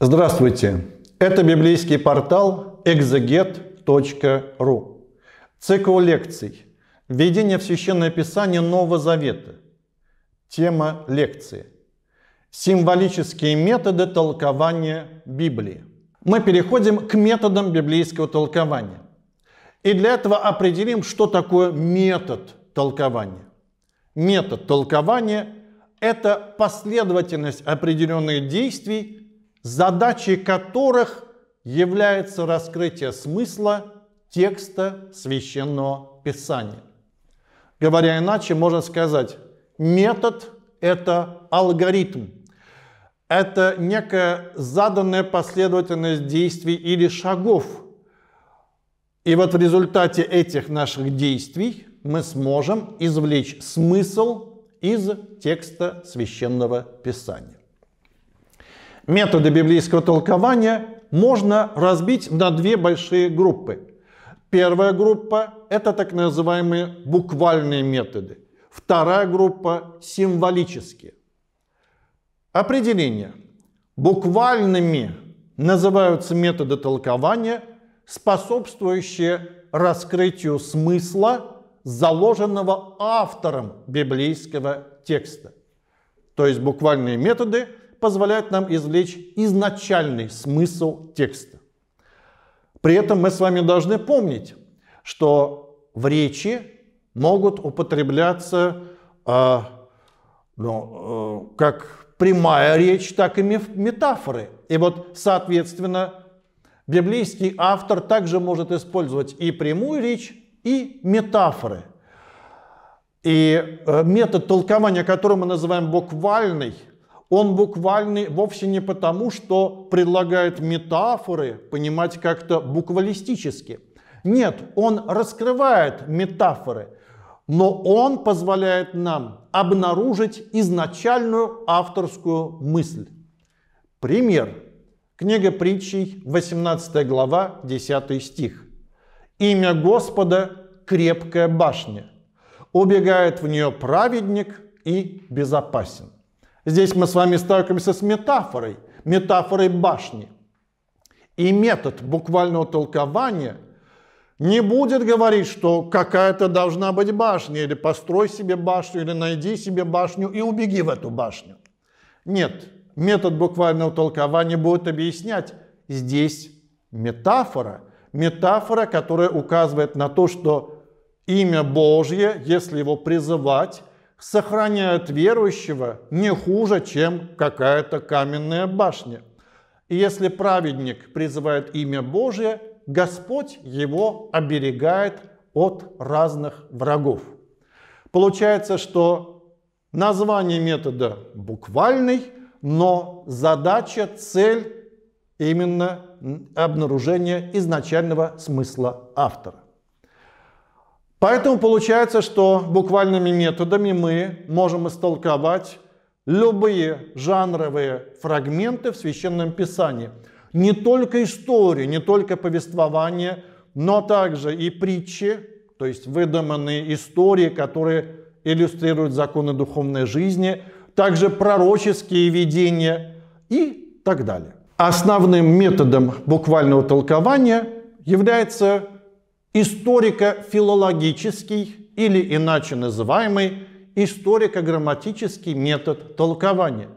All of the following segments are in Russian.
Здравствуйте! Это библейский портал exeget.ru. Цикл лекций. Введение в Священное Писание Нового Завета. Тема лекции. Символические методы толкования Библии. Мы переходим к методам библейского толкования. И для этого определим, что такое метод толкования. Метод толкования – это последовательность определенных действий – задачей которых является раскрытие смысла текста священного писания. Говоря иначе, можно сказать, метод – это алгоритм. Это некая заданная последовательность действий или шагов. И вот в результате этих наших действий мы сможем извлечь смысл из текста священного писания методы библейского толкования можно разбить на две большие группы. Первая группа – это так называемые буквальные методы. Вторая группа – символические. Определение. Буквальными называются методы толкования, способствующие раскрытию смысла, заложенного автором библейского текста. То есть буквальные методы – позволяют нам извлечь изначальный смысл текста. При этом мы с вами должны помнить, что в речи могут употребляться э, ну, э, как прямая речь, так и метафоры. И вот, соответственно, библейский автор также может использовать и прямую речь, и метафоры. И э, метод толкования, который мы называем буквальный – он буквальный вовсе не потому, что предлагает метафоры понимать как-то буквалистически. Нет, он раскрывает метафоры, но он позволяет нам обнаружить изначальную авторскую мысль. Пример. Книга притчей, 18 глава, 10 стих. «Имя Господа – крепкая башня. Убегает в нее праведник и безопасен». Здесь мы с вами сталкиваемся с метафорой, метафорой башни. И метод буквального толкования не будет говорить, что какая-то должна быть башня, или построй себе башню, или найди себе башню и убеги в эту башню. Нет, метод буквального толкования будет объяснять, здесь метафора, метафора, которая указывает на то, что имя Божье, если его призывать, сохраняют верующего не хуже, чем какая-то каменная башня. И если праведник призывает имя Божие, Господь его оберегает от разных врагов. Получается, что название метода буквальный, но задача, цель именно обнаружение изначального смысла автора. Поэтому получается, что буквальными методами мы можем истолковать любые жанровые фрагменты в Священном Писании. Не только истории, не только повествование, но также и притчи, то есть выдуманные истории, которые иллюстрируют законы духовной жизни, также пророческие видения и так далее. Основным методом буквального толкования является историко-филологический или иначе называемый историко-грамматический метод толкования.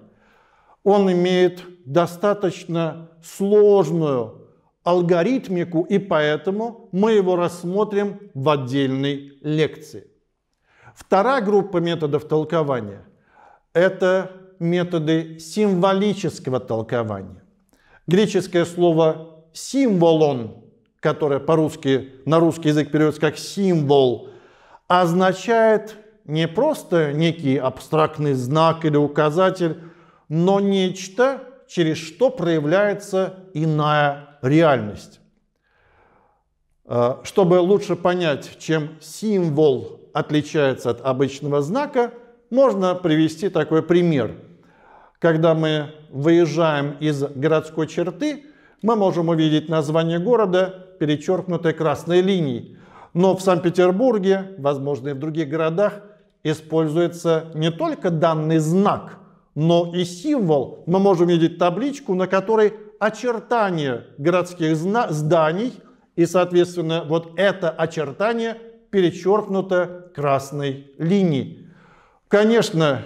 Он имеет достаточно сложную алгоритмику, и поэтому мы его рассмотрим в отдельной лекции. Вторая группа методов толкования – это методы символического толкования. Греческое слово «символон» которое по-русски, на русский язык переводится как символ, означает не просто некий абстрактный знак или указатель, но нечто, через что проявляется иная реальность. Э, чтобы лучше понять, чем символ отличается от обычного знака, можно привести такой пример. Когда мы выезжаем из городской черты, мы можем увидеть название города перечеркнутой красной линией. Но в Санкт-Петербурге, возможно и в других городах, используется не только данный знак, но и символ. Мы можем видеть табличку, на которой очертания городских зданий, и, соответственно, вот это очертание перечеркнуто красной линией. Конечно,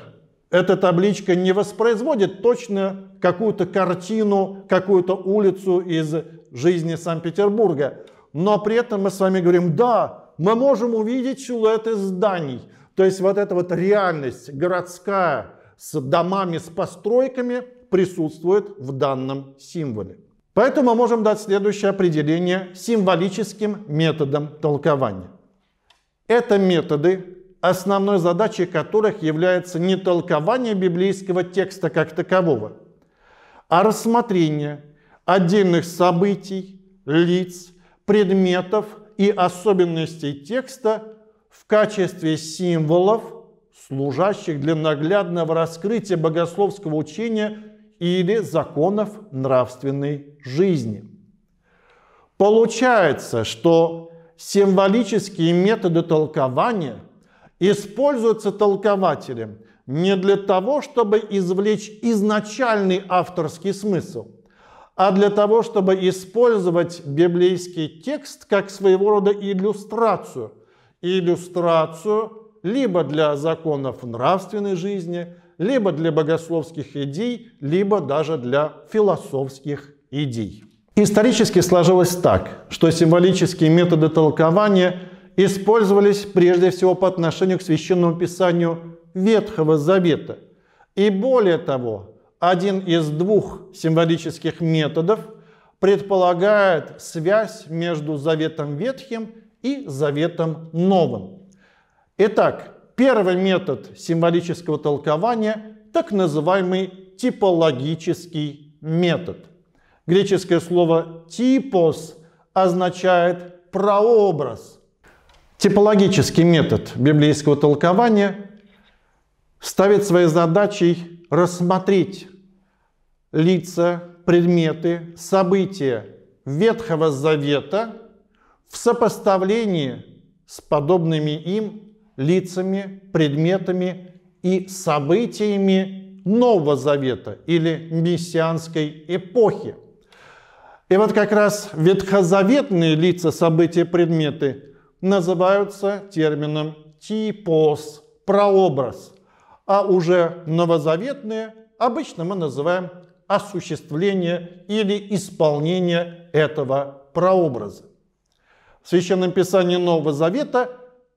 эта табличка не воспроизводит точно какую-то картину, какую-то улицу из жизни Санкт-Петербурга. Но при этом мы с вами говорим, да, мы можем увидеть силуэты зданий. То есть вот эта вот реальность городская с домами, с постройками присутствует в данном символе. Поэтому мы можем дать следующее определение символическим методом толкования. Это методы, основной задачей которых является не толкование библейского текста как такового, а рассмотрение отдельных событий, лиц, предметов и особенностей текста в качестве символов, служащих для наглядного раскрытия богословского учения или законов нравственной жизни. Получается, что символические методы толкования используются толкователем не для того, чтобы извлечь изначальный авторский смысл, а для того, чтобы использовать библейский текст как своего рода иллюстрацию. Иллюстрацию либо для законов нравственной жизни, либо для богословских идей, либо даже для философских идей. Исторически сложилось так, что символические методы толкования использовались прежде всего по отношению к священному писанию Ветхого Завета. И более того, один из двух символических методов предполагает связь между Заветом Ветхим и Заветом Новым. Итак, первый метод символического толкования – так называемый типологический метод. Греческое слово «типос» означает «прообраз». Типологический метод библейского толкования ставит своей задачей рассмотреть лица, предметы, события Ветхого Завета в сопоставлении с подобными им лицами, предметами и событиями Нового Завета или мессианской эпохи. И вот как раз ветхозаветные лица, события, предметы называются термином типос, прообраз а уже новозаветные обычно мы называем осуществление или исполнение этого прообраза. В Священном Писании Нового Завета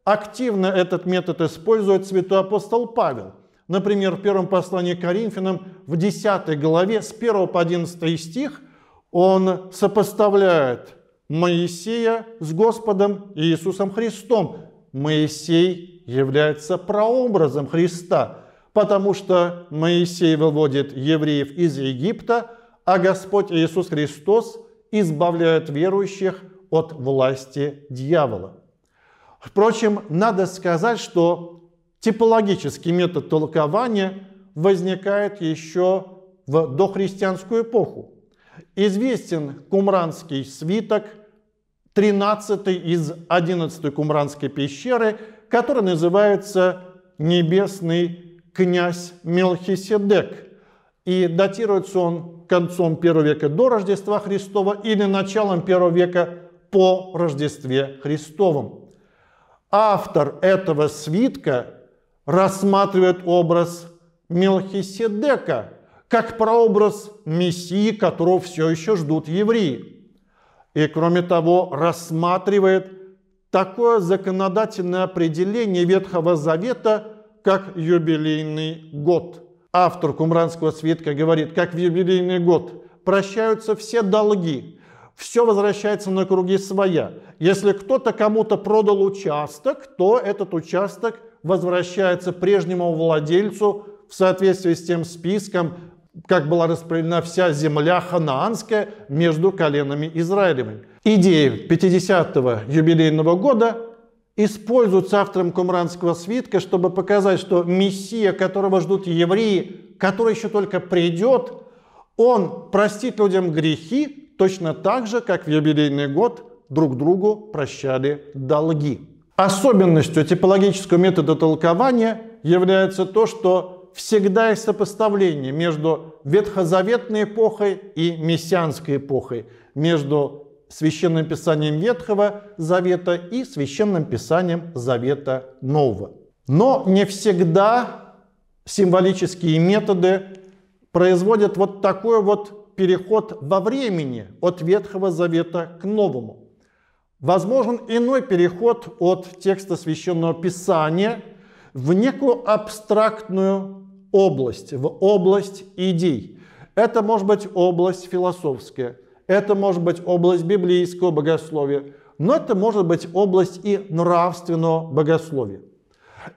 активно этот метод использует святой апостол Павел. Например, в первом послании к Коринфянам в 10 главе с 1 по 11 стих он сопоставляет Моисея с Господом Иисусом Христом. Моисей является прообразом Христа, потому что Моисей выводит евреев из Египта, а Господь Иисус Христос избавляет верующих от власти дьявола. Впрочем, надо сказать, что типологический метод толкования возникает еще в дохристианскую эпоху. Известен кумранский свиток, 13 из 11 кумранской пещеры – который называется «Небесный князь Мелхиседек», и датируется он концом первого века до Рождества Христова или началом первого века по Рождестве Христовом. Автор этого свитка рассматривает образ Мелхиседека как прообраз Мессии, которого все еще ждут евреи. И кроме того, рассматривает такое законодательное определение Ветхого Завета, как юбилейный год. Автор Кумранского свитка говорит, как в юбилейный год прощаются все долги, все возвращается на круги своя. Если кто-то кому-то продал участок, то этот участок возвращается прежнему владельцу в соответствии с тем списком, как была распределена вся земля ханаанская между коленами Израилевыми. Идеи 50-го юбилейного года используются автором Кумранского свитка, чтобы показать, что Мессия, которого ждут евреи, который еще только придет, он простит людям грехи точно так же, как в юбилейный год друг другу прощали долги. Особенностью типологического метода толкования является то, что всегда есть сопоставление между ветхозаветной эпохой и мессианской эпохой, между Священным Писанием Ветхого Завета и Священным Писанием Завета Нового. Но не всегда символические методы производят вот такой вот переход во времени от Ветхого Завета к Новому. Возможен иной переход от текста Священного Писания – в некую абстрактную область, в область идей. Это может быть область философская, это может быть область библейского богословия, но это может быть область и нравственного богословия.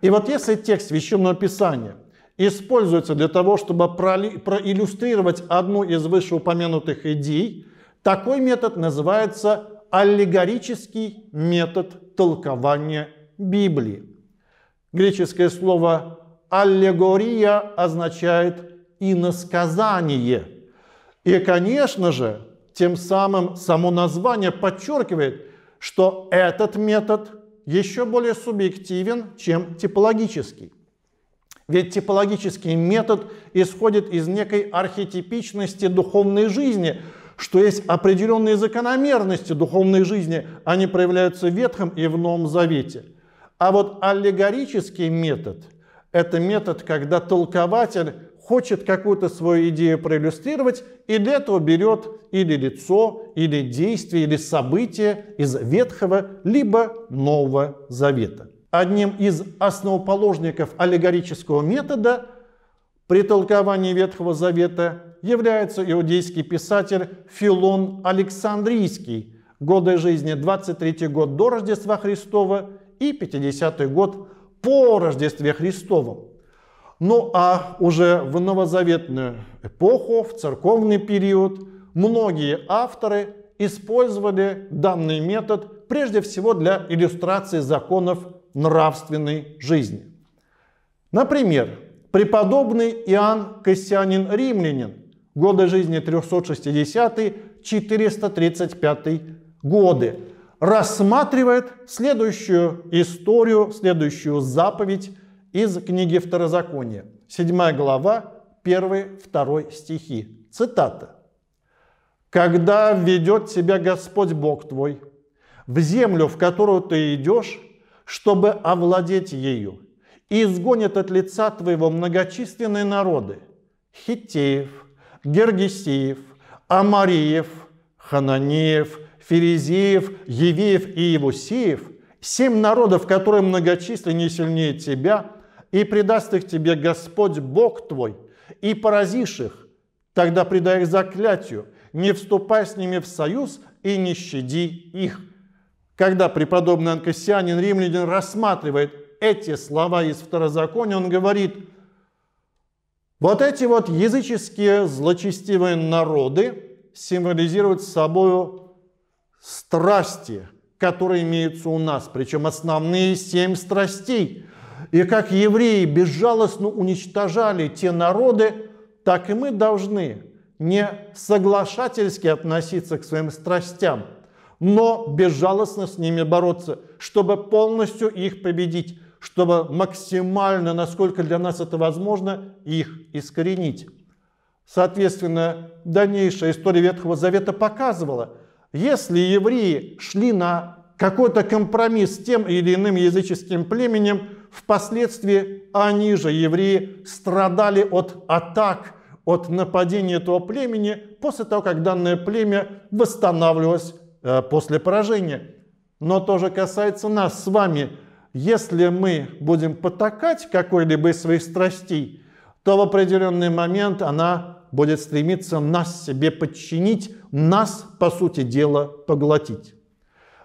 И вот если текст Священного Писания используется для того, чтобы проиллюстрировать одну из вышеупомянутых идей, такой метод называется аллегорический метод толкования Библии. Греческое слово аллегория означает иносказание. И, конечно же, тем самым само название подчеркивает, что этот метод еще более субъективен, чем типологический. Ведь типологический метод исходит из некой архетипичности духовной жизни, что есть определенные закономерности духовной жизни, они проявляются в Ветхом и в Новом Завете. А вот аллегорический метод – это метод, когда толкователь хочет какую-то свою идею проиллюстрировать, и для этого берет или лицо, или действие, или событие из Ветхого, либо Нового Завета. Одним из основоположников аллегорического метода при толковании Ветхого Завета является иудейский писатель Филон Александрийский, годы жизни 23 год до Рождества Христова и 50 год по Рождестве Христовом. Ну а уже в новозаветную эпоху, в церковный период, многие авторы использовали данный метод прежде всего для иллюстрации законов нравственной жизни. Например, преподобный Иоанн Кассианин Римлянин, годы жизни 360-435 годы, рассматривает следующую историю, следующую заповедь из книги Второзакония. 7 глава, 1-2 стихи. Цитата. «Когда ведет тебя Господь Бог твой в землю, в которую ты идешь, чтобы овладеть ею, и изгонит от лица твоего многочисленные народы – Хитеев, Гергесиев, Амариев, хананеев, Ферезиев, Евеев и Евусеев, семь народов, которые многочисленнее и сильнее тебя, и предаст их тебе Господь Бог твой, и поразишь их, тогда предай их заклятию, не вступай с ними в союз и не щади их. Когда преподобный Анкассианин римлянин рассматривает эти слова из Второзакония, он говорит, вот эти вот языческие злочестивые народы символизируют собою страсти, которые имеются у нас, причем основные семь страстей. И как евреи безжалостно уничтожали те народы, так и мы должны не соглашательски относиться к своим страстям, но безжалостно с ними бороться, чтобы полностью их победить, чтобы максимально, насколько для нас это возможно, их искоренить. Соответственно, дальнейшая история Ветхого Завета показывала – если евреи шли на какой-то компромисс с тем или иным языческим племенем, впоследствии они же, евреи, страдали от атак, от нападения этого племени после того, как данное племя восстанавливалось э, после поражения. Но тоже касается нас с вами. Если мы будем потакать какой-либо из своих страстей, то в определенный момент она будет стремиться нас себе подчинить нас, по сути дела, поглотить.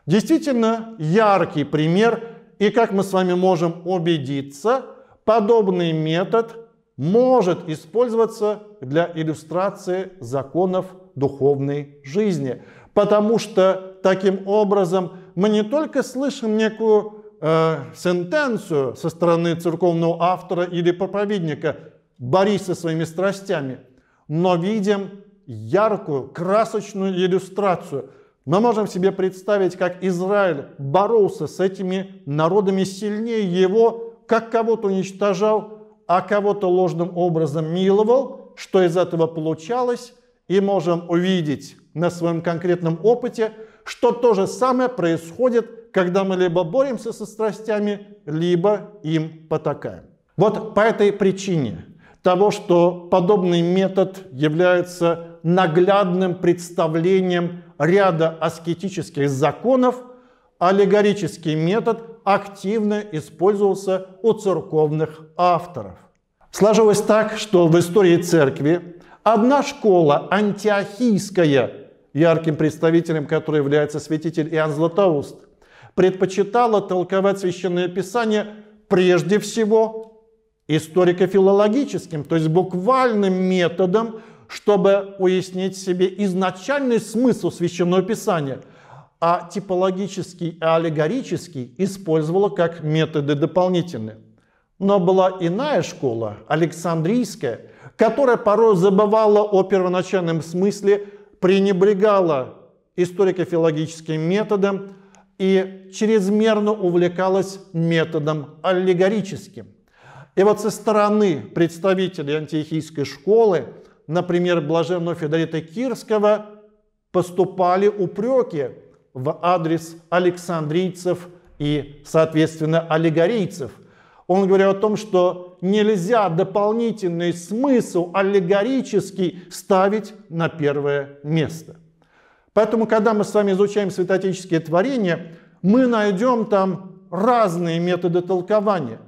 Действительно яркий пример, и как мы с вами можем убедиться, подобный метод может использоваться для иллюстрации законов духовной жизни, потому что таким образом мы не только слышим некую э, сентенцию со стороны церковного автора или проповедника «борись со своими страстями», но видим яркую, красочную иллюстрацию. Мы можем себе представить, как Израиль боролся с этими народами сильнее его, как кого-то уничтожал, а кого-то ложным образом миловал, что из этого получалось, и можем увидеть на своем конкретном опыте, что то же самое происходит, когда мы либо боремся со страстями, либо им потакаем. Вот по этой причине того, что подобный метод является наглядным представлением ряда аскетических законов, аллегорический метод активно использовался у церковных авторов. Сложилось так, что в истории церкви одна школа, антиохийская, ярким представителем которой является святитель Иоанн Златоуст, предпочитала толковать Священное Писание прежде всего историко-филологическим, то есть буквальным методом, чтобы уяснить себе изначальный смысл священного писания, а типологический и аллегорический использовала как методы дополнительные. Но была иная школа, Александрийская, которая порой забывала о первоначальном смысле, пренебрегала историко-филологическим методом и чрезмерно увлекалась методом аллегорическим. И вот со стороны представителей антиохийской школы, например, блаженного Федорита Кирского, поступали упреки в адрес александрийцев и, соответственно, аллегорийцев. Он говорил о том, что нельзя дополнительный смысл аллегорический ставить на первое место. Поэтому, когда мы с вами изучаем святотические творения, мы найдем там разные методы толкования.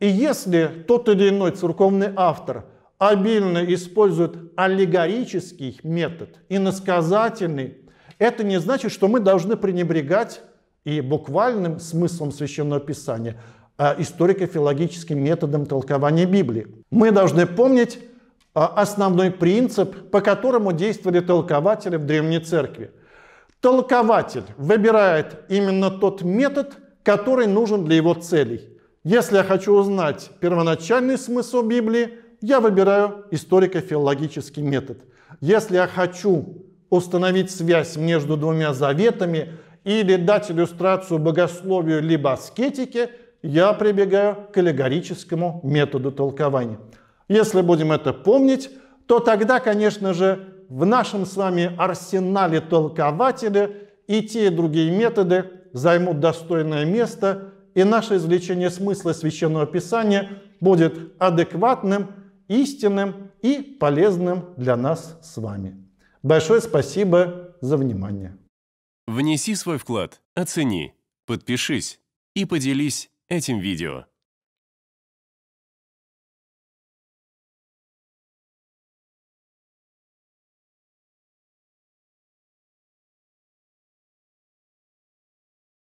И если тот или иной церковный автор обильно использует аллегорический метод, иносказательный, это не значит, что мы должны пренебрегать и буквальным смыслом Священного Писания, а историко-филологическим методом толкования Библии. Мы должны помнить а, основной принцип, по которому действовали толкователи в Древней Церкви. Толкователь выбирает именно тот метод, который нужен для его целей. Если я хочу узнать первоначальный смысл Библии, я выбираю историко-филологический метод. Если я хочу установить связь между двумя заветами или дать иллюстрацию богословию либо аскетике, я прибегаю к аллегорическому методу толкования. Если будем это помнить, то тогда, конечно же, в нашем с вами арсенале толкователя и те, и другие методы займут достойное место – и наше извлечение смысла Священного Писания будет адекватным, истинным и полезным для нас с вами. Большое спасибо за внимание. Внеси свой вклад, оцени, подпишись и поделись этим видео.